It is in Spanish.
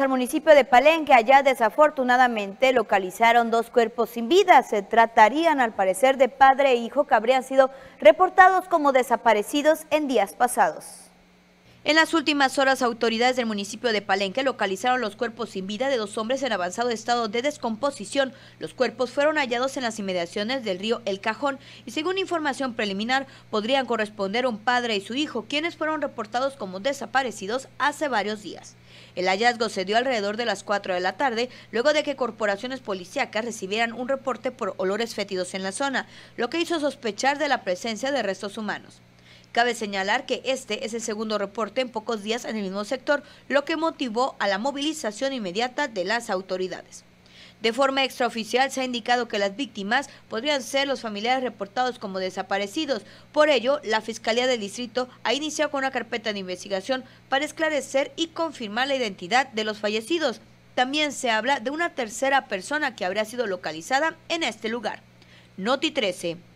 al municipio de Palenque. Allá desafortunadamente localizaron dos cuerpos sin vida. Se tratarían al parecer de padre e hijo que habrían sido reportados como desaparecidos en días pasados. En las últimas horas, autoridades del municipio de Palenque localizaron los cuerpos sin vida de dos hombres en avanzado estado de descomposición. Los cuerpos fueron hallados en las inmediaciones del río El Cajón y según información preliminar podrían corresponder un padre y su hijo, quienes fueron reportados como desaparecidos hace varios días. El hallazgo se dio alrededor de las 4 de la tarde, luego de que corporaciones policíacas recibieran un reporte por olores fétidos en la zona, lo que hizo sospechar de la presencia de restos humanos. Cabe señalar que este es el segundo reporte en pocos días en el mismo sector, lo que motivó a la movilización inmediata de las autoridades. De forma extraoficial se ha indicado que las víctimas podrían ser los familiares reportados como desaparecidos. Por ello, la Fiscalía del Distrito ha iniciado con una carpeta de investigación para esclarecer y confirmar la identidad de los fallecidos. También se habla de una tercera persona que habría sido localizada en este lugar. Noti 13.